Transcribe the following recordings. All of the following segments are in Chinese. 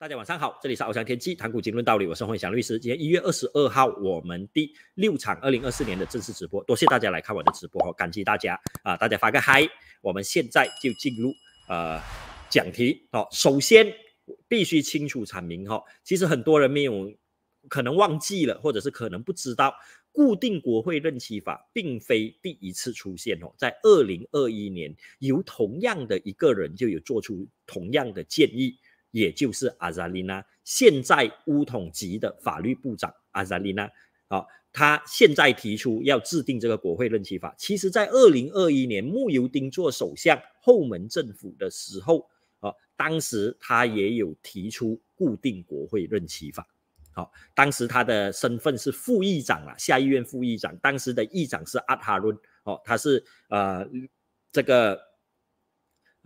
大家晚上好，这里是翱翔天气谈股经论道理，我是黄翔律师。今天一月二十二号，我们第六场二零二四年的正式直播，多谢大家来看我的直播哦，感激大家啊！大家发个嗨，我们现在就进入呃讲题哦。首先必须清楚阐明哈，其实很多人没有可能忘记了，或者是可能不知道，固定国会任期法并非第一次出现哦，在二零二一年由同样的一个人就有做出同样的建议。也就是阿扎丽娜，现在乌统籍的法律部长阿扎丽娜，啊，他现在提出要制定这个国会任期法。其实，在二零二一年穆尤丁做首相后门政府的时候，哦，当时他也有提出固定国会任期法。好，当时他的身份是副议长啊，下议院副议长。当时的议长是阿哈伦，哦，他是呃这个。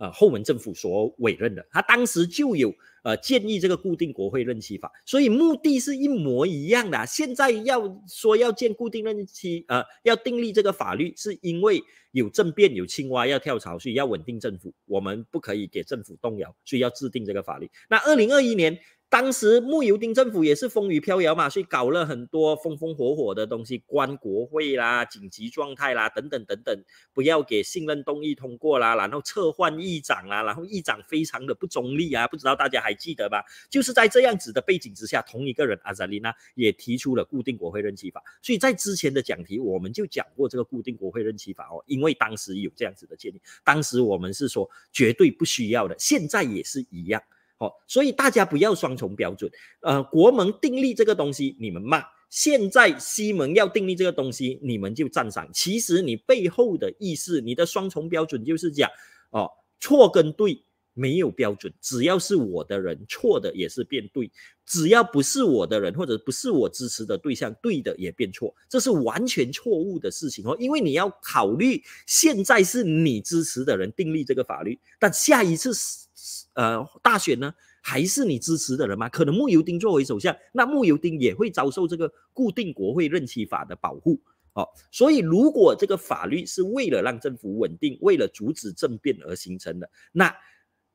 呃，后门政府所委任的，他当时就有呃建议这个固定国会任期法，所以目的是一模一样的。现在要说要建固定任期，呃，要订立这个法律，是因为有政变，有青蛙要跳槽，所以要稳定政府，我们不可以给政府动摇，所以要制定这个法律。那二零二一年。当时穆尤丁政府也是风雨飘摇嘛，所以搞了很多风风火火的东西，关国会啦、紧急状态啦等等等等，不要给信任动议通过啦，然后撤换议长啦，然后议长非常的不中立啊，不知道大家还记得吧？就是在这样子的背景之下，同一个人阿扎利娜也提出了固定国会任期法，所以在之前的讲题我们就讲过这个固定国会任期法哦，因为当时有这样子的建议，当时我们是说绝对不需要的，现在也是一样。哦，所以大家不要双重标准。呃，国盟订立这个东西你们骂，现在西盟要订立这个东西你们就赞赏。其实你背后的意思，你的双重标准就是讲，哦，错跟对没有标准，只要是我的人错的也是变对，只要不是我的人或者不是我支持的对象，对的也变错，这是完全错误的事情哦。因为你要考虑，现在是你支持的人订立这个法律，但下一次是。呃，大选呢，还是你支持的人吗？可能穆尤丁作为首相，那穆尤丁也会遭受这个固定国会任期法的保护。哦，所以如果这个法律是为了让政府稳定，为了阻止政变而形成的，那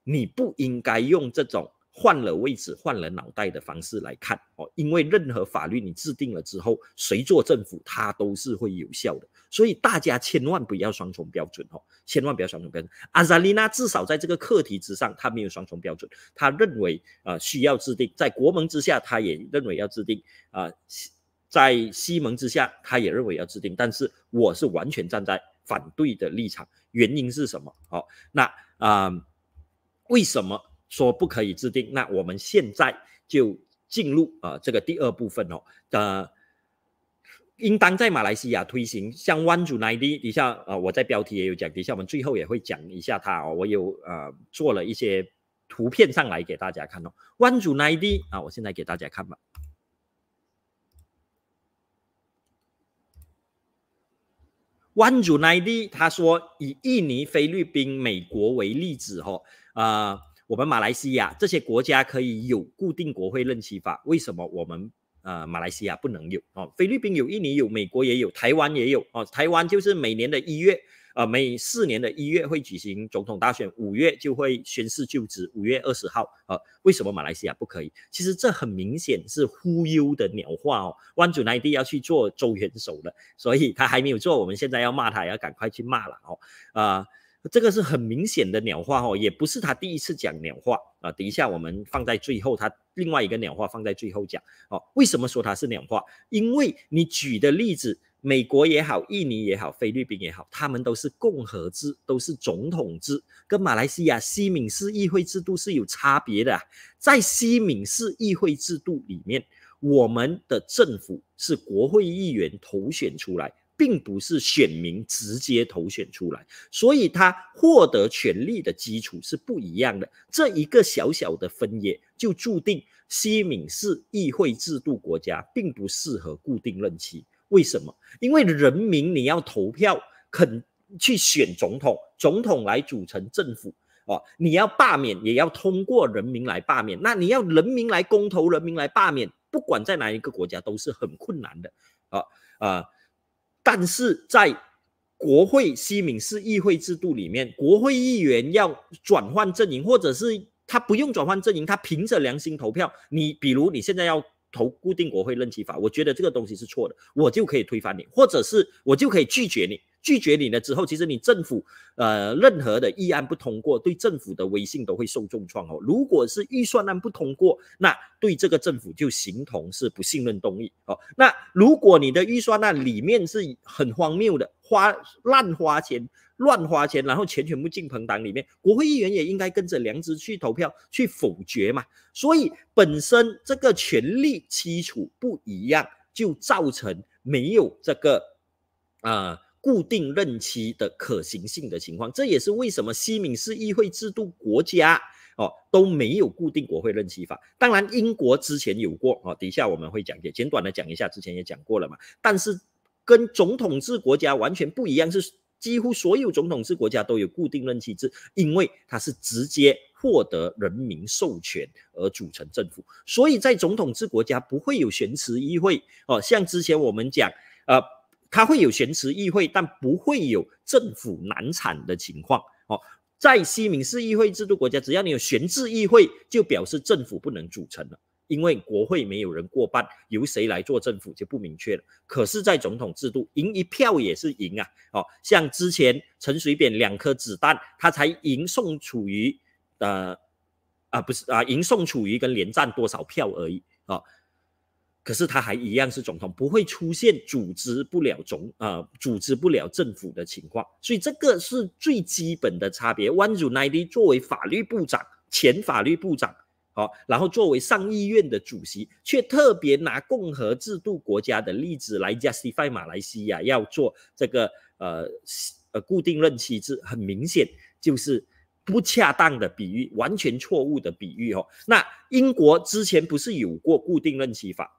你不应该用这种。换了位置，换了脑袋的方式来看哦，因为任何法律你制定了之后，谁做政府，他都是会有效的。所以大家千万不要双重标准哦，千万不要双重标准。阿扎丽娜至少在这个课题之上，她没有双重标准。她认为啊，需要制定在国盟之下，她也认为要制定啊，在西盟之下，他也认为要制定。但是我是完全站在反对的立场，原因是什么？好，那啊，为什么？说不可以制定，那我们现在就进入啊这个第二部分哦。呃，应当在马来西亚推行，像 One United 底下啊，我在标题也有讲，底下我们最后也会讲一下它哦。我有呃做了一些图片上来给大家看哦。One United 啊，我现在给大家看吧。One United，他说以印尼、菲律宾、美国为例子哦，呃。我们马来西亚这些国家可以有固定国会任期法，为什么我们呃马来西亚不能有哦？菲律宾有印尼有，美国也有，台湾也有哦。台湾就是每年的一月呃，每四年的一月会举行总统大选，五月就会宣誓就职，五月二十号呃，为什么马来西亚不可以？其实这很明显是忽悠的鸟话哦。温主拿一定要去做周元首的，所以他还没有做，我们现在要骂他，要赶快去骂了哦啊。这个是很明显的鸟话哦，也不是他第一次讲鸟话啊。等一下，我们放在最后，他另外一个鸟话放在最后讲哦。为什么说他是鸟话？因为你举的例子，美国也好，印尼也好，菲律宾也好，他们都是共和制，都是总统制，跟马来西亚西敏市议会制度是有差别的。在西敏市议会制度里面，我们的政府是国会议员投选出来。并不是选民直接投选出来，所以他获得权力的基础是不一样的。这一个小小的分野，就注定西敏是议会制度国家并不适合固定任期。为什么？因为人民你要投票肯去选总统，总统来组成政府啊，你要罢免也要通过人民来罢免。那你要人民来公投，人民来罢免，不管在哪一个国家都是很困难的啊啊。但是在国会西敏市议会制度里面，国会议员要转换阵营，或者是他不用转换阵营，他凭着良心投票。你比如你现在要投固定国会任期法，我觉得这个东西是错的，我就可以推翻你，或者是我就可以拒绝你。拒绝你了之后，其实你政府呃，任何的议案不通过，对政府的威信都会受重创哦。如果是预算案不通过，那对这个政府就形同是不信任动议哦。那如果你的预算案里面是很荒谬的，花乱花钱、乱花钱，然后钱全部进朋党里面，国会议员也应该跟着良知去投票去否决嘛。所以本身这个权力基础不一样，就造成没有这个啊。固定任期的可行性的情况，这也是为什么西敏式议会制度国家哦都没有固定国会任期法。当然，英国之前有过哦，底下我们会讲解，简短的讲一下，之前也讲过了嘛。但是跟总统制国家完全不一样，是几乎所有总统制国家都有固定任期制，因为它是直接获得人民授权而组成政府，所以在总统制国家不会有悬池议会哦。像之前我们讲呃。它会有悬峙议会，但不会有政府难产的情况。哦，在西敏式议会制度国家，只要你有悬置议会，就表示政府不能组成了，因为国会没有人过半，由谁来做政府就不明确了。可是，在总统制度，赢一票也是赢啊。哦，像之前陈水扁两颗子弹，他才赢宋楚瑜，呃，啊不是啊，赢宋楚瑜跟连战多少票而已啊。可是他还一样是总统，不会出现组织不了总啊，组织不了政府的情况，所以这个是最基本的差别。Oneu Nadi 作为法律部长，前法律部长，好，然后作为上议院的主席，却特别拿共和制度国家的例子来 justify 马来西亚要做这个呃呃固定任期制，很明显就是不恰当的比喻，完全错误的比喻哦。那英国之前不是有过固定任期法？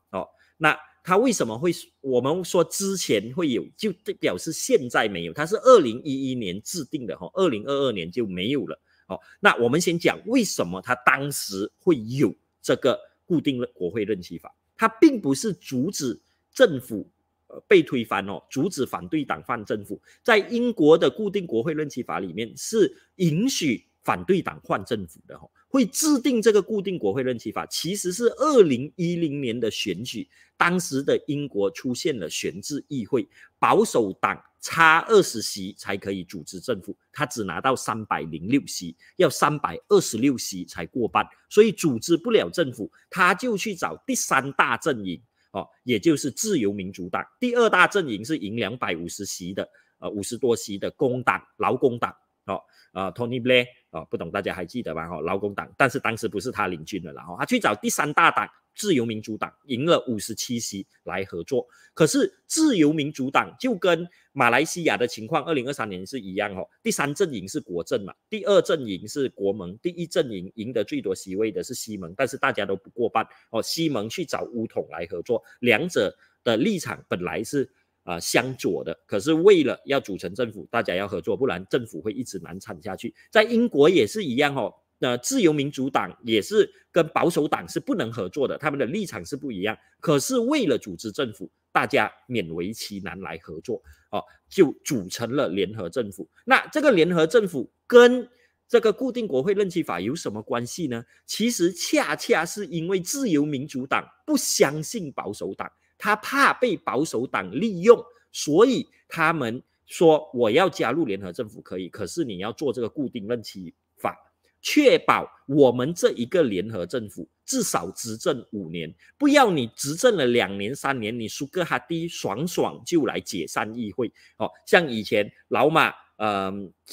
那他为什么会？我们说之前会有，就表示现在没有。它是二零一一年制定的哈，二零二二年就没有了哦。那我们先讲为什么他当时会有这个固定国会任期法？它并不是阻止政府呃被推翻哦，阻止反对党换政府。在英国的固定国会任期法里面，是允许反对党换政府的哈。会制定这个固定国会任期法，其实是二零一零年的选举，当时的英国出现了悬置议会，保守党差二十席才可以组织政府，他只拿到三百零六席，要三百二十六席才过半，所以组织不了政府，他就去找第三大阵营哦，也就是自由民主党，第二大阵营是赢两百五十席的，呃五十多席的工党、劳工党。哦，呃，Tony Blair，哦，不懂，大家还记得吧？哦，劳工党，但是当时不是他领军的啦，哦，他去找第三大党自由民主党，赢了五十七席来合作。可是自由民主党就跟马来西亚的情况，二零二三年是一样哦。第三阵营是国阵嘛，第二阵营是国盟，第一阵营赢得最多席位的是西盟，但是大家都不过半哦。西盟去找乌统来合作，两者的立场本来是。啊，相左的，可是为了要组成政府，大家要合作，不然政府会一直难产下去。在英国也是一样哦，那自由民主党也是跟保守党是不能合作的，他们的立场是不一样。可是为了组织政府，大家勉为其难来合作哦，就组成了联合政府。那这个联合政府跟这个固定国会任期法有什么关系呢？其实恰恰是因为自由民主党不相信保守党。他怕被保守党利用，所以他们说我要加入联合政府可以，可是你要做这个固定任期法，确保我们这一个联合政府至少执政五年，不要你执政了两年三年，你苏格哈迪爽爽就来解散议会哦，像以前老马。呃，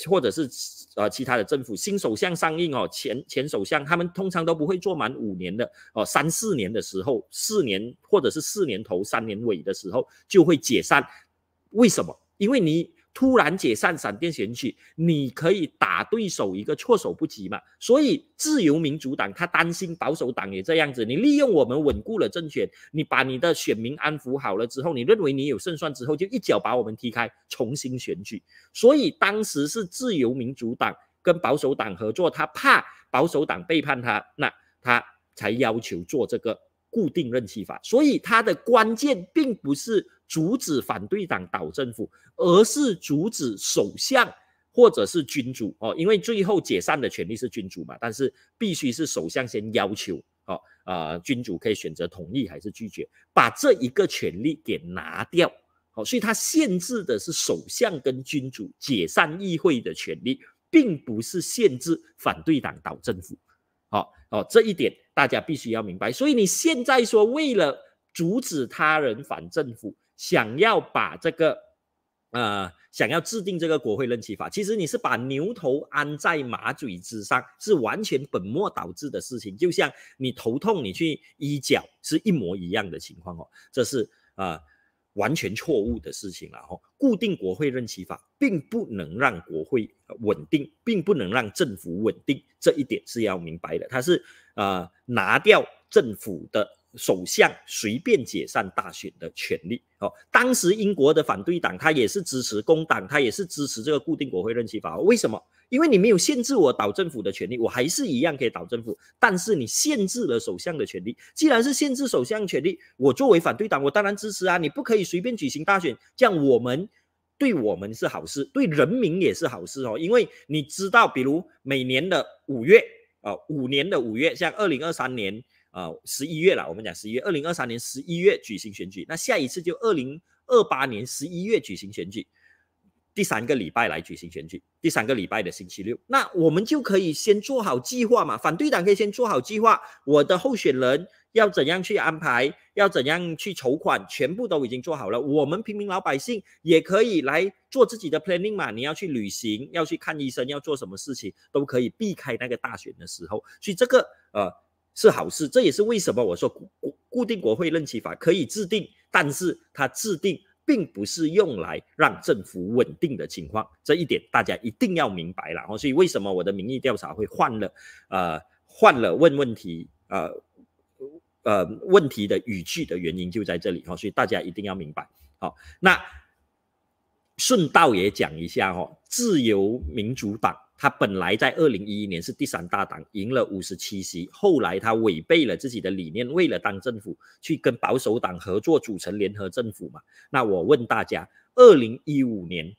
或者是呃，其他的政府新首相上映哦，前前首相他们通常都不会做满五年的哦，三四年的时候，四年或者是四年头三年尾的时候就会解散，为什么？因为你。突然解散闪电选举，你可以打对手一个措手不及嘛？所以自由民主党他担心保守党也这样子，你利用我们稳固了政权，你把你的选民安抚好了之后，你认为你有胜算之后，就一脚把我们踢开，重新选举。所以当时是自由民主党跟保守党合作，他怕保守党背叛他，那他才要求做这个固定任期法。所以他的关键并不是。阻止反对党倒政府，而是阻止首相或者是君主哦，因为最后解散的权利是君主嘛，但是必须是首相先要求哦，呃，君主可以选择同意还是拒绝，把这一个权利给拿掉哦，所以他限制的是首相跟君主解散议会的权利，并不是限制反对党倒政府，哦哦，这一点大家必须要明白。所以你现在说为了阻止他人反政府。想要把这个，呃，想要制定这个国会任期法，其实你是把牛头安在马嘴之上，是完全本末倒置的事情。就像你头痛，你去医脚，是一模一样的情况哦。这是啊，完全错误的事情了哈。固定国会任期法并不能让国会稳定，并不能让政府稳定，这一点是要明白的。它是啊，拿掉政府的。首相随便解散大选的权利哦。当时英国的反对党，他也是支持工党，他也是支持这个固定国会任期法为什么？因为你没有限制我倒政府的权利，我还是一样可以倒政府。但是你限制了首相的权利。既然是限制首相权利，我作为反对党，我当然支持啊。你不可以随便举行大选，这样我们对我们是好事，对人民也是好事哦。因为你知道，比如每年的五月啊，五年的五月，像二零二三年。啊，十一月了，我们讲十一月，二零二三年十一月举行选举，那下一次就二零二八年十一月举行选举，第三个礼拜来举行选举，第三个礼拜的星期六，那我们就可以先做好计划嘛，反对党可以先做好计划，我的候选人要怎样去安排，要怎样去筹款，全部都已经做好了，我们平民老百姓也可以来做自己的 planning 嘛，你要去旅行，要去看医生，要做什么事情，都可以避开那个大选的时候，所以这个呃。是好事，这也是为什么我说固固定国会任期法可以制定，但是它制定并不是用来让政府稳定的情况，这一点大家一定要明白了哦。所以为什么我的民意调查会换了，呃，换了问问题，呃呃问题的语句的原因就在这里哦。所以大家一定要明白，好，那顺道也讲一下哈，自由民主党。他本来在二零一一年是第三大党，赢了五十七席。后来他违背了自己的理念，为了当政府，去跟保守党合作组成联合政府嘛？那我问大家，二零一五年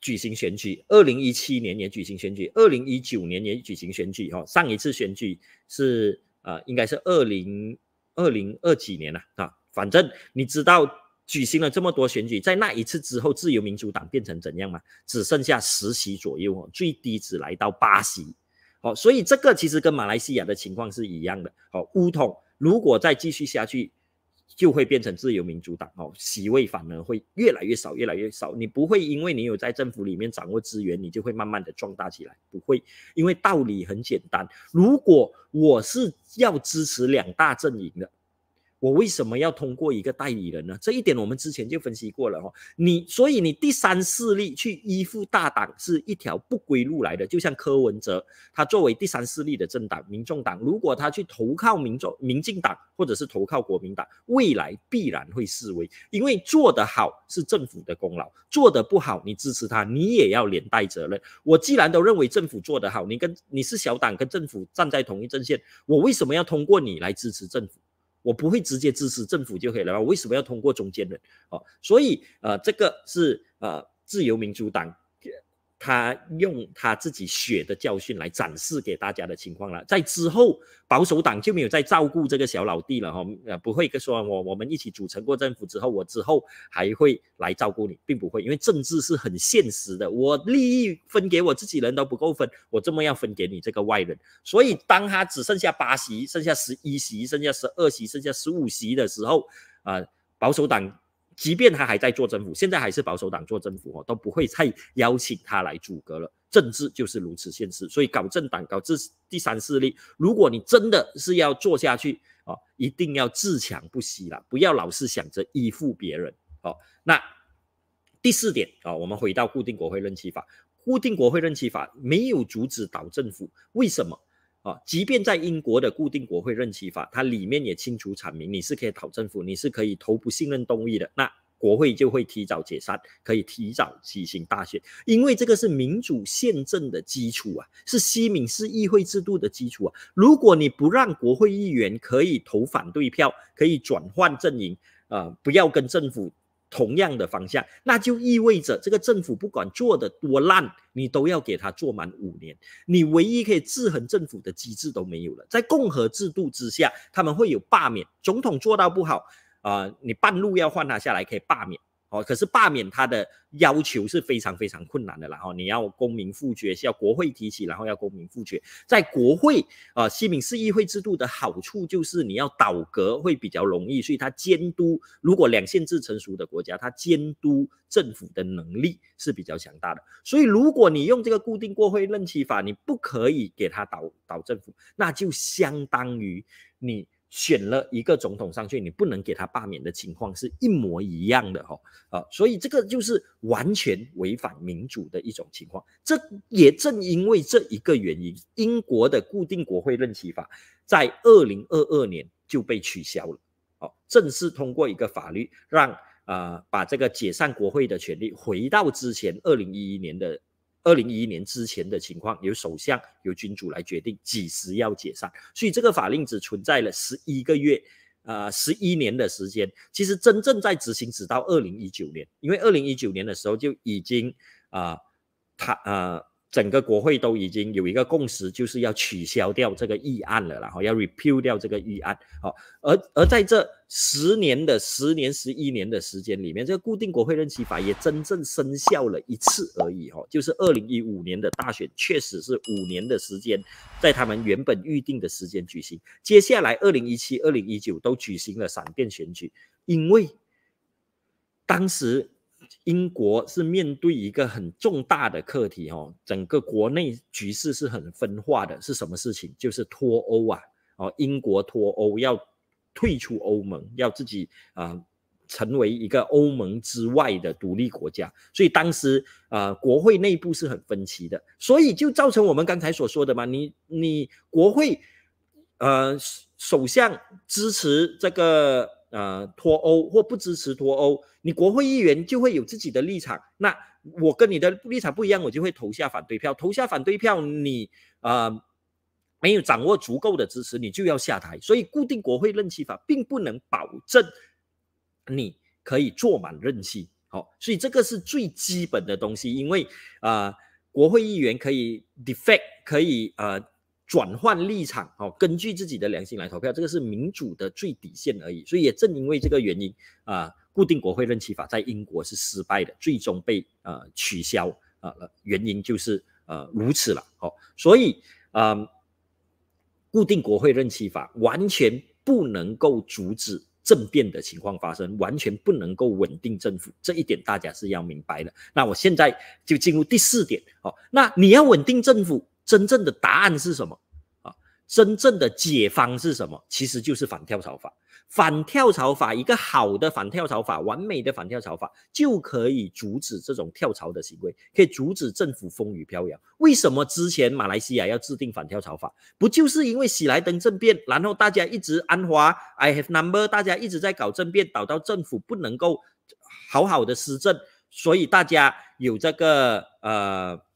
举行选举，二零一七年也举行选举，二零一九年也举行选举，哈，上一次选举是呃，应该是二零二零二几年了啊，反正你知道。举行了这么多选举，在那一次之后，自由民主党变成怎样嘛？只剩下十席左右哦，最低只来到八席，哦，所以这个其实跟马来西亚的情况是一样的哦。乌统如果再继续下去，就会变成自由民主党哦，席位反而会越来越少，越来越少。你不会因为你有在政府里面掌握资源，你就会慢慢的壮大起来，不会。因为道理很简单，如果我是要支持两大阵营的。我为什么要通过一个代理人呢？这一点我们之前就分析过了哈。你所以你第三势力去依附大党是一条不归路来的。就像柯文哲，他作为第三势力的政党民众党，如果他去投靠民众民进党或者是投靠国民党，未来必然会示威。因为做得好是政府的功劳，做得不好你支持他，你也要连带责任。我既然都认为政府做得好，你跟你是小党跟政府站在同一阵线，我为什么要通过你来支持政府？我不会直接支持政府就可以了我为什么要通过中间人？哦，所以呃，这个是呃自由民主党。他用他自己血的教训来展示给大家的情况了，在之后保守党就没有再照顾这个小老弟了哈，呃不会说，我我们一起组成过政府之后，我之后还会来照顾你，并不会，因为政治是很现实的，我利益分给我自己人都不够分，我这么要分给你这个外人？所以当他只剩下八席、剩下十一席、剩下十二席、剩下十五席的时候，啊，保守党。即便他还在做政府，现在还是保守党做政府哦，都不会再邀请他来阻隔了。政治就是如此现实，所以搞政党、搞这第三势力，如果你真的是要做下去哦，一定要自强不息了，不要老是想着依附别人哦。那第四点啊，我们回到固定国会任期法，固定国会任期法没有阻止岛政府，为什么？啊，即便在英国的固定国会任期法，它里面也清楚阐明，你是可以讨政府，你是可以投不信任动议的，那国会就会提早解散，可以提早举行大选，因为这个是民主宪政的基础啊，是西敏市议会制度的基础啊。如果你不让国会议员可以投反对票，可以转换阵营啊，不要跟政府。同样的方向，那就意味着这个政府不管做的多烂，你都要给他做满五年。你唯一可以制衡政府的机制都没有了。在共和制度之下，他们会有罢免总统做到不好啊，你半路要换他下来可以罢免。哦，可是罢免他的要求是非常非常困难的啦，哈，你要公民复决，需要国会提起，然后要公民复决。在国会啊，西敏市议会制度的好处就是你要倒阁会比较容易，所以他监督如果两限制成熟的国家，他监督政府的能力是比较强大的。所以如果你用这个固定国会任期法，你不可以给他倒倒政府，那就相当于你。选了一个总统上去，你不能给他罢免的情况是一模一样的哈啊，所以这个就是完全违反民主的一种情况。这也正因为这一个原因，英国的固定国会任期法在二零二二年就被取消了。哦，正式通过一个法律，让呃把这个解散国会的权利回到之前二零一一年的。二零一一年之前的情况由首相由君主来决定几时要解散，所以这个法令只存在了十一个月，呃十一年的时间。其实真正在执行只到二零一九年，因为二零一九年的时候就已经啊，他呃。整个国会都已经有一个共识，就是要取消掉这个议案了，然后要 repeal 掉这个议案。哦，而而在这十年的十年、十一年的时间里面，这个固定国会任期法也真正生效了一次而已。哦，就是二零一五年的大选，确实是五年的时间，在他们原本预定的时间举行。接下来二零一七、二零一九都举行了闪电选举，因为当时。英国是面对一个很重大的课题哦，整个国内局势是很分化的，是什么事情？就是脱欧啊，哦，英国脱欧要退出欧盟，要自己啊成为一个欧盟之外的独立国家，所以当时啊，国会内部是很分歧的，所以就造成我们刚才所说的嘛，你你国会呃，首相支持这个。呃，脱欧或不支持脱欧，你国会议员就会有自己的立场。那我跟你的立场不一样，我就会投下反对票。投下反对票，你啊没有掌握足够的支持，你就要下台。所以，固定国会任期法并不能保证你可以坐满任期。好，所以这个是最基本的东西，因为啊，国会议员可以 defect，可以呃转换立场，哦，根据自己的良心来投票，这个是民主的最底线而已。所以也正因为这个原因啊，固定国会任期法在英国是失败的，最终被呃取消啊原因就是呃如此了。哦。所以啊，固定国会任期法完全不能够阻止政变的情况发生，完全不能够稳定政府，这一点大家是要明白的。那我现在就进入第四点，好，那你要稳定政府。真正的答案是什么啊？真正的解方是什么？其实就是反跳槽法。反跳槽法，一个好的反跳槽法，完美的反跳槽法，就可以阻止这种跳槽的行为，可以阻止政府风雨飘摇。为什么之前马来西亚要制定反跳槽法？不就是因为喜来登政变，然后大家一直安华，I have number，大家一直在搞政变，导到政府不能够好好的施政，所以大家有这个呃。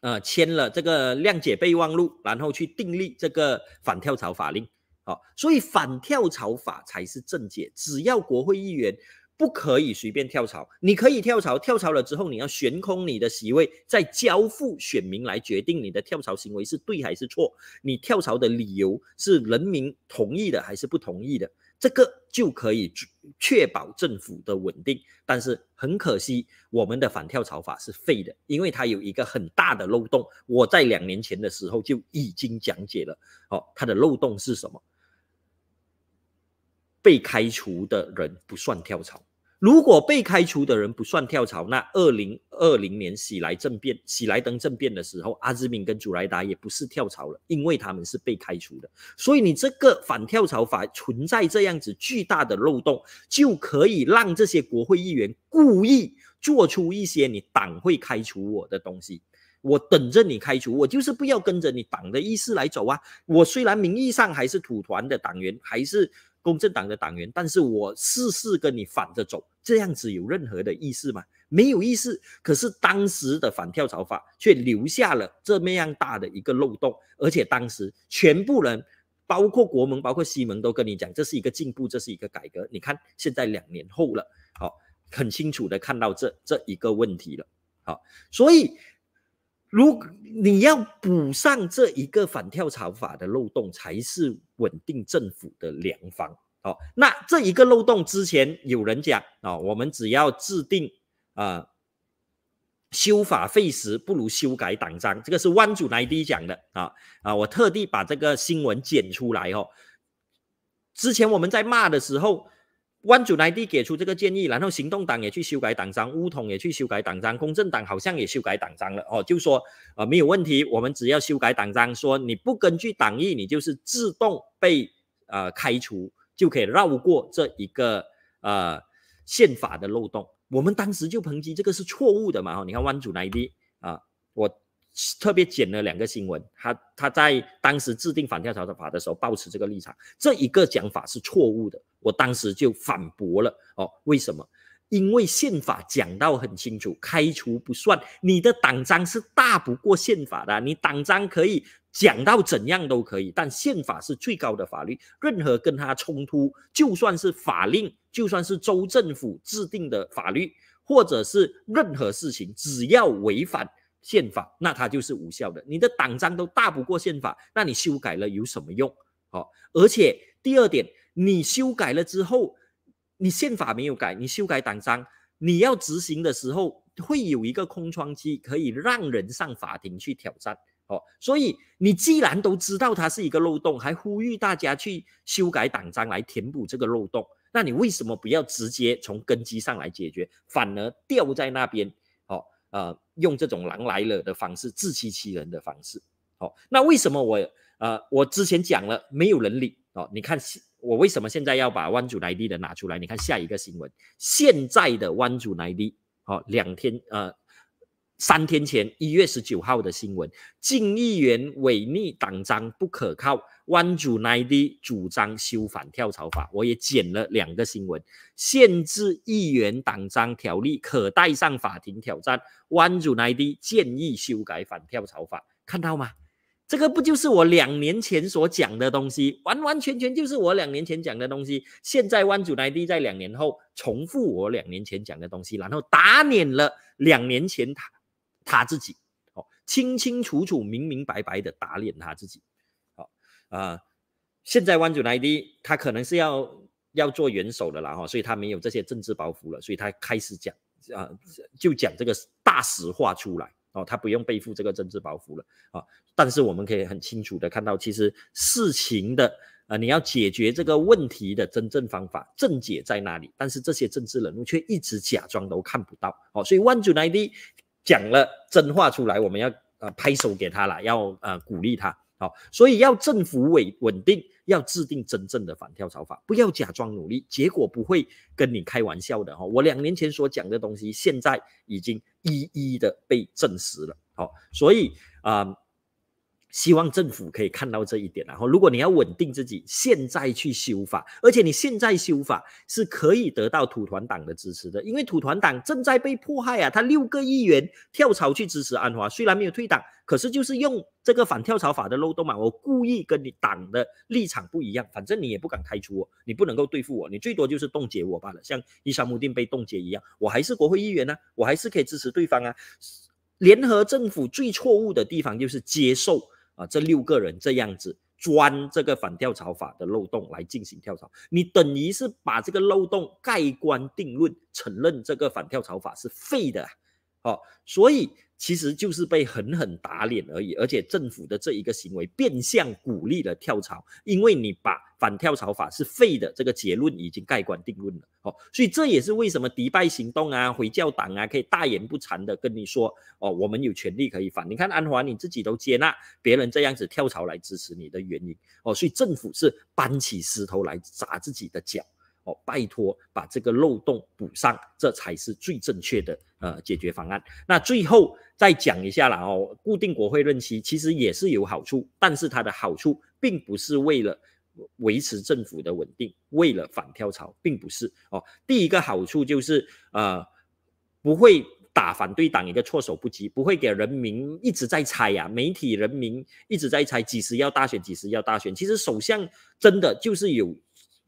呃，签了这个谅解备忘录，然后去订立这个反跳槽法令。好，所以反跳槽法才是正解。只要国会议员不可以随便跳槽，你可以跳槽，跳槽了之后你要悬空你的席位，再交付选民来决定你的跳槽行为是对还是错。你跳槽的理由是人民同意的还是不同意的？这个就可以确保政府的稳定，但是很可惜，我们的反跳槽法是废的，因为它有一个很大的漏洞。我在两年前的时候就已经讲解了，哦，它的漏洞是什么？被开除的人不算跳槽。如果被开除的人不算跳槽，那二零二零年喜来政变、喜来登政变的时候，阿兹敏跟祖莱达也不是跳槽了，因为他们是被开除的。所以你这个反跳槽法存在这样子巨大的漏洞，就可以让这些国会议员故意做出一些你党会开除我的东西，我等着你开除，我就是不要跟着你党的意思来走啊！我虽然名义上还是土团的党员，还是。公正党的党员，但是我事事跟你反着走，这样子有任何的意思吗？没有意思。可是当时的反跳槽法却留下了这么样大的一个漏洞，而且当时全部人，包括国盟、包括西盟，都跟你讲这是一个进步，这是一个改革。你看，现在两年后了，好，很清楚的看到这这一个问题了，好，所以。如你要补上这一个反跳槽法的漏洞，才是稳定政府的良方。哦，那这一个漏洞之前有人讲啊，我们只要制定啊，修法费时，不如修改党章。这个是 one 主来一讲的啊啊，我特地把这个新闻剪出来哦。之前我们在骂的时候。万主乃地给出这个建议，然后行动党也去修改党章，乌统也去修改党章，公正党好像也修改党章了哦，就说啊没有问题，我们只要修改党章，说你不根据党意，你就是自动被呃开除，就可以绕过这一个呃宪法的漏洞。我们当时就抨击这个是错误的嘛，哦，你看万主乃地啊，我。特别剪了两个新闻，他他在当时制定反跳槽的法的时候，保持这个立场，这一个讲法是错误的，我当时就反驳了哦，为什么？因为宪法讲到很清楚，开除不算，你的党章是大不过宪法的，你党章可以讲到怎样都可以，但宪法是最高的法律，任何跟他冲突，就算是法令，就算是州政府制定的法律，或者是任何事情，只要违反。宪法那它就是无效的，你的党章都大不过宪法，那你修改了有什么用？哦，而且第二点，你修改了之后，你宪法没有改，你修改党章，你要执行的时候会有一个空窗期，可以让人上法庭去挑战。哦，所以你既然都知道它是一个漏洞，还呼吁大家去修改党章来填补这个漏洞，那你为什么不要直接从根基上来解决，反而掉在那边？呃，用这种狼来了的方式，自欺欺人的方式。好，那为什么我呃，我之前讲了没有能力哦？你看我为什么现在要把湾主来力的拿出来？你看下一个新闻，现在的湾主来力，好两天呃。三天前一月十九号的新闻，众议员违逆党章不可靠，湾主奈地主张修反跳槽法。我也剪了两个新闻，限制议员党章条例可带上法庭挑战。湾主奈地建议修改反跳槽法，看到吗？这个不就是我两年前所讲的东西，完完全全就是我两年前讲的东西。现在湾主奈地在两年后重复我两年前讲的东西，然后打脸了两年前他。他自己哦，清清楚楚、明明白白的打脸他自己，好啊。现在湾主来帝他可能是要要做元首的了哈，所以他没有这些政治包袱了，所以他开始讲啊，就讲这个大实话出来哦，他不用背负这个政治包袱了啊。但是我们可以很清楚的看到，其实事情的啊，你要解决这个问题的真正方法、正解在哪里？但是这些政治人物却一直假装都看不到哦，所以万主来帝。讲了真话出来，我们要呃拍手给他了，要呃鼓励他。好，所以要政府稳稳定，要制定真正的反跳槽法，不要假装努力，结果不会跟你开玩笑的哈。我两年前所讲的东西，现在已经一一的被证实了。好，所以啊。希望政府可以看到这一点，然后如果你要稳定自己，现在去修法，而且你现在修法是可以得到土团党的支持的，因为土团党正在被迫害啊，他六个议员跳槽去支持安华，虽然没有退党，可是就是用这个反跳槽法的漏洞嘛，我故意跟你党的立场不一样，反正你也不敢开除我，你不能够对付我，你最多就是冻结我罢了，像伊沙木丁被冻结一样，我还是国会议员呢，我还是可以支持对方啊。联合政府最错误的地方就是接受。啊，这六个人这样子钻这个反跳槽法的漏洞来进行跳槽，你等于是把这个漏洞盖棺定论，承认这个反跳槽法是废的，好，所以其实就是被狠狠打脸而已，而且政府的这一个行为变相鼓励了跳槽，因为你把。反跳槽法是废的，这个结论已经盖棺定论了。哦，所以这也是为什么迪拜行动啊、回教党啊可以大言不惭的跟你说，哦，我们有权利可以反。你看安华你自己都接纳别人这样子跳槽来支持你的原因。哦，所以政府是搬起石头来砸自己的脚。哦，拜托把这个漏洞补上，这才是最正确的呃解决方案。那最后再讲一下了哦，固定国会任期其实也是有好处，但是它的好处并不是为了。维持政府的稳定，为了反跳槽，并不是哦。第一个好处就是呃，不会打反对党一个措手不及，不会给人民一直在猜呀，媒体人民一直在猜，几时要大选，几时要大选。其实首相真的就是有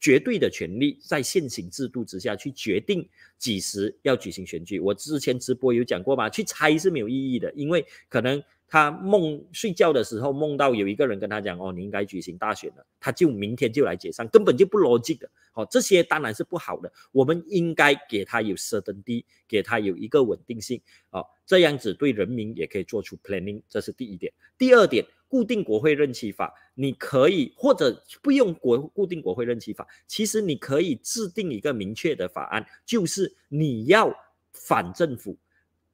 绝对的权利，在现行制度之下去决定几时要举行选举。我之前直播有讲过嘛，去猜是没有意义的，因为可能。他梦睡觉的时候梦到有一个人跟他讲：“哦，你应该举行大选了。”他就明天就来解散，根本就不逻辑的。哦，这些当然是不好的。我们应该给他有 certainty，给他有一个稳定性。哦，这样子对人民也可以做出 planning。这是第一点。第二点，固定国会任期法，你可以或者不用国固定国会任期法，其实你可以制定一个明确的法案，就是你要反政府、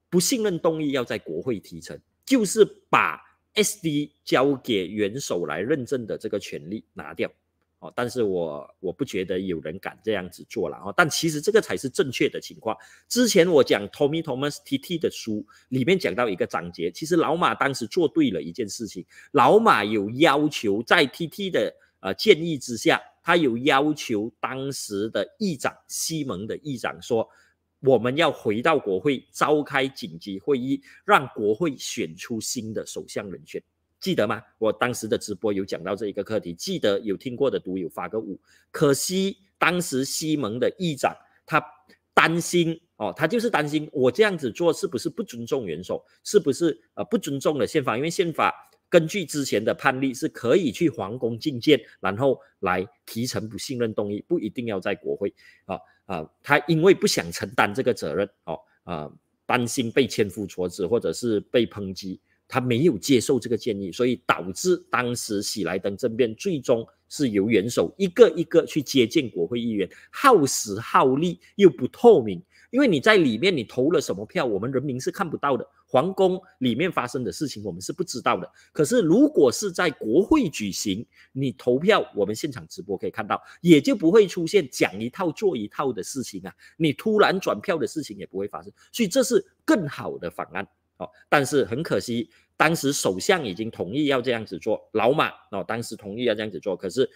不信任动议要在国会提成。就是把 S D 交给元首来认证的这个权利拿掉，哦，但是我我不觉得有人敢这样子做了，哦，但其实这个才是正确的情况。之前我讲 Tommy Thomas T T 的书里面讲到一个章节，其实老马当时做对了一件事情，老马有要求在 T T 的呃建议之下，他有要求当时的议长西蒙的议长说。我们要回到国会召开紧急会议，让国会选出新的首相人选，记得吗？我当时的直播有讲到这一个课题，记得有听过的读友发个五。可惜当时西蒙的议长他担心哦，他就是担心我这样子做是不是不尊重元首，是不是呃不尊重了宪法？因为宪法。根据之前的判例，是可以去皇宫觐见，然后来提成不信任动议，不一定要在国会啊啊，他因为不想承担这个责任哦啊，担心被千夫所指或者是被抨击，他没有接受这个建议，所以导致当时喜来登政变，最终是由元首一个一个去接见国会议员，耗时耗力又不透明。因为你在里面，你投了什么票，我们人民是看不到的。皇宫里面发生的事情，我们是不知道的。可是如果是在国会举行，你投票，我们现场直播可以看到，也就不会出现讲一套做一套的事情啊。你突然转票的事情也不会发生，所以这是更好的方案哦。但是很可惜，当时首相已经同意要这样子做，老马哦，当时同意要这样子做，可是。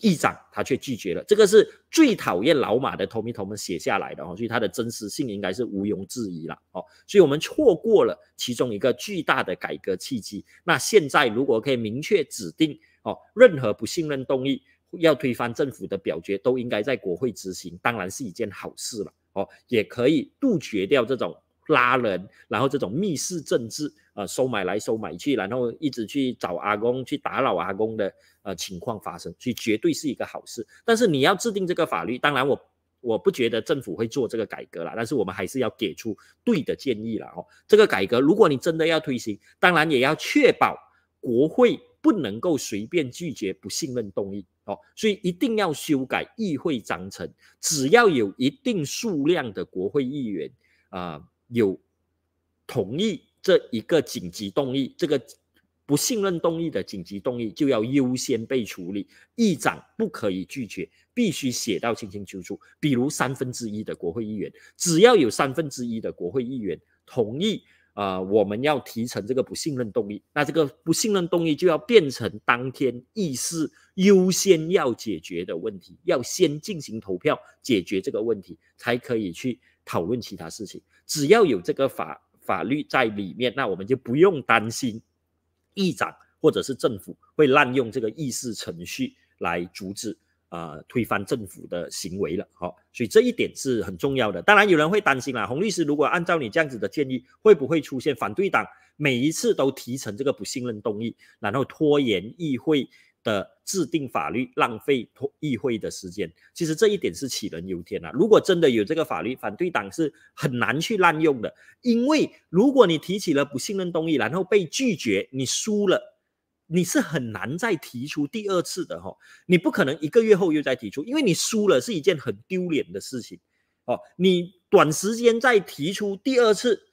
议长他却拒绝了，这个是最讨厌老马的同名同们写下来的哦，所以它的真实性应该是毋庸置疑了哦，所以我们错过了其中一个巨大的改革契机。那现在如果可以明确指定哦，任何不信任动议要推翻政府的表决都应该在国会执行，当然是一件好事了哦，也可以杜绝掉这种。拉人，然后这种密室政治啊，收买来收买去，然后一直去找阿公去打扰阿公的呃情况发生，所以绝对是一个好事。但是你要制定这个法律，当然我我不觉得政府会做这个改革了，但是我们还是要给出对的建议了哦。这个改革如果你真的要推行，当然也要确保国会不能够随便拒绝不信任动议哦，所以一定要修改议会章程，只要有一定数量的国会议员啊。有同意这一个紧急动议，这个不信任动议的紧急动议就要优先被处理，议长不可以拒绝，必须写到清清楚楚。比如三分之一的国会议员，只要有三分之一的国会议员同意，呃，我们要提成这个不信任动议，那这个不信任动议就要变成当天议事优先要解决的问题，要先进行投票解决这个问题，才可以去。讨论其他事情，只要有这个法法律在里面，那我们就不用担心议长或者是政府会滥用这个议事程序来阻止啊推翻政府的行为了。好，所以这一点是很重要的。当然，有人会担心啦，洪律师，如果按照你这样子的建议，会不会出现反对党每一次都提成这个不信任动议，然后拖延议会的？制定法律浪费议会的时间，其实这一点是杞人忧天呐。如果真的有这个法律，反对党是很难去滥用的，因为如果你提起了不信任动议，然后被拒绝，你输了，你是很难再提出第二次的哈，你不可能一个月后又再提出，因为你输了是一件很丢脸的事情哦，你短时间再提出第二次。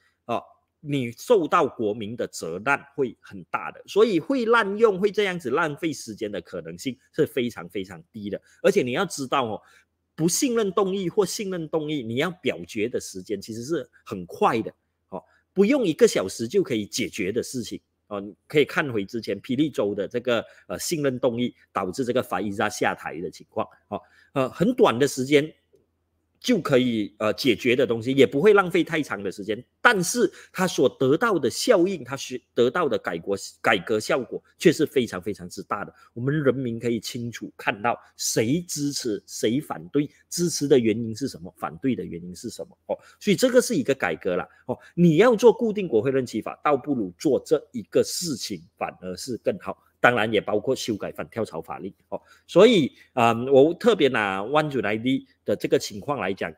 你受到国民的责难会很大的，所以会滥用会这样子浪费时间的可能性是非常非常低的。而且你要知道哦，不信任动议或信任动议，你要表决的时间其实是很快的，哦，不用一个小时就可以解决的事情。哦，你可以看回之前霹雳州的这个呃信任动议导致这个法伊扎下台的情况。哦，呃很短的时间。就可以呃解决的东西，也不会浪费太长的时间，但是它所得到的效应，它学得到的改国改革效果却是非常非常之大的。我们人民可以清楚看到谁支持谁反对，支持的原因是什么，反对的原因是什么哦。所以这个是一个改革了哦。你要做固定国会任期法，倒不如做这一个事情，反而是更好。当然也包括修改反跳槽法律哦，所以啊，我特别拿 One one 主 i D 的这个情况来讲，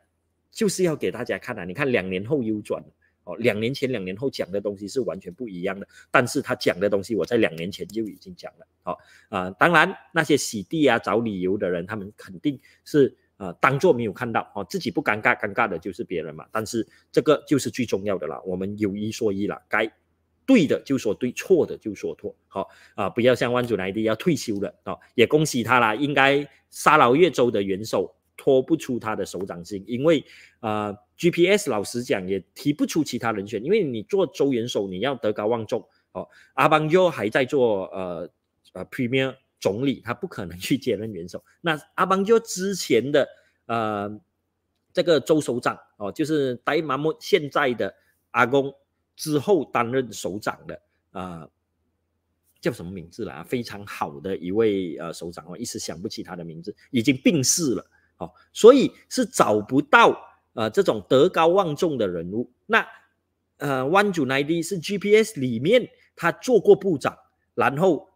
就是要给大家看啊，你看两年后优转哦，两年前两年后讲的东西是完全不一样的，但是他讲的东西我在两年前就已经讲了哦啊，当然那些洗地啊找理由的人，他们肯定是呃当做没有看到哦，自己不尴尬，尴尬的就是别人嘛，但是这个就是最重要的啦，我们有一说一了，该。对的就说对，错的就说错。好啊，不要像万祖来帝要退休了啊，也恭喜他啦，应该沙劳越州的元首脱不出他的手掌心，因为呃 GPS 老实讲也提不出其他人选，因为你做州元首你要德高望重。哦，阿邦耀还在做呃呃 Premier 总理，他不可能去接任元首。那阿邦耀之前的呃这个州首长哦，就是戴马木现在的阿公。之后担任首长的，呃，叫什么名字来啊？非常好的一位呃首长哦，一时想不起他的名字，已经病逝了哦，所以是找不到呃这种德高望重的人物。那呃，One t Nine y 是 GPS 里面他做过部长，然后。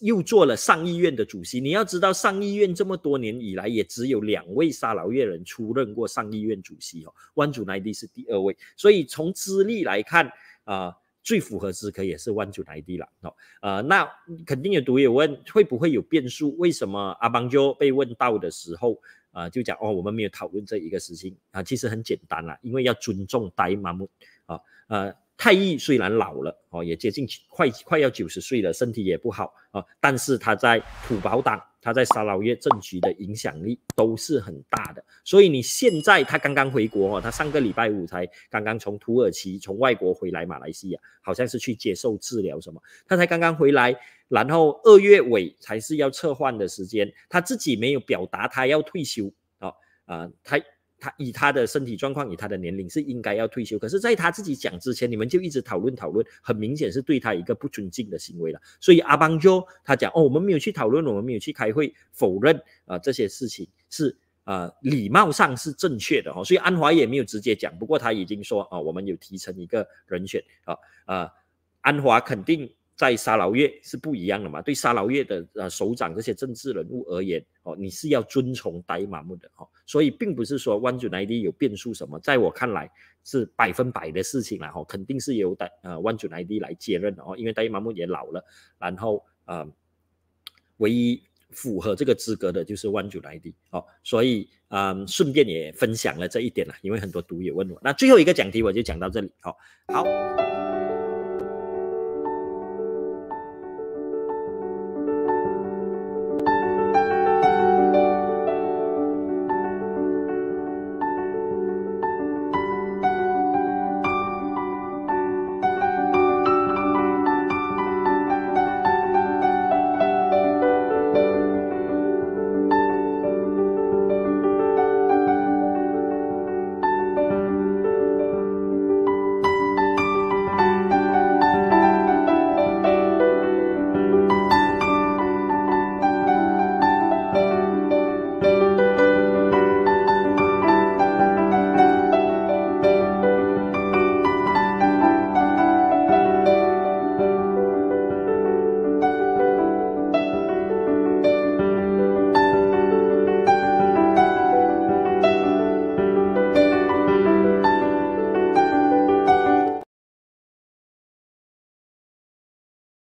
又做了上议院的主席，你要知道上议院这么多年以来，也只有两位沙劳越人出任过上议院主席哦，万祖乃蒂是第二位，所以从资历来看啊，最符合资格也是万祖乃蒂了哦。呃，那肯定有读友问，会不会有变数？为什么阿邦就被问到的时候，呃，就讲哦，我们没有讨论这一个事情啊，其实很简单啦，因为要尊重大人们啊，呃。太毅虽然老了哦，也接近快快要九十岁了，身体也不好啊，但是他在土保党，他在沙老越政局的影响力都是很大的。所以你现在他刚刚回国哦，他上个礼拜五才刚刚从土耳其从外国回来马来西亚，好像是去接受治疗什么。他才刚刚回来，然后二月尾才是要撤换的时间。他自己没有表达他要退休，哦，啊，他。他以他的身体状况，以他的年龄是应该要退休。可是，在他自己讲之前，你们就一直讨论讨论，很明显是对他一个不尊敬的行为了。所以阿邦就他讲哦，我们没有去讨论，我们没有去开会否认啊这些事情是啊礼貌上是正确的哦。所以安华也没有直接讲，不过他已经说啊，我们有提成一个人选啊啊安华肯定。在沙劳越是不一样的嘛？对沙劳越的呃首长这些政治人物而言，哦，你是要遵从戴马木的哦。所以并不是说万祖莱 d 有变数什么，在我看来是百分百的事情了哈，肯定是由大呃万祖莱蒂来接任哦，因为戴马木也老了，然后呃，唯一符合这个资格的就是万祖莱 d 哦，所以嗯，顺便也分享了这一点了，因为很多读友问我，那最后一个讲题我就讲到这里哦，好。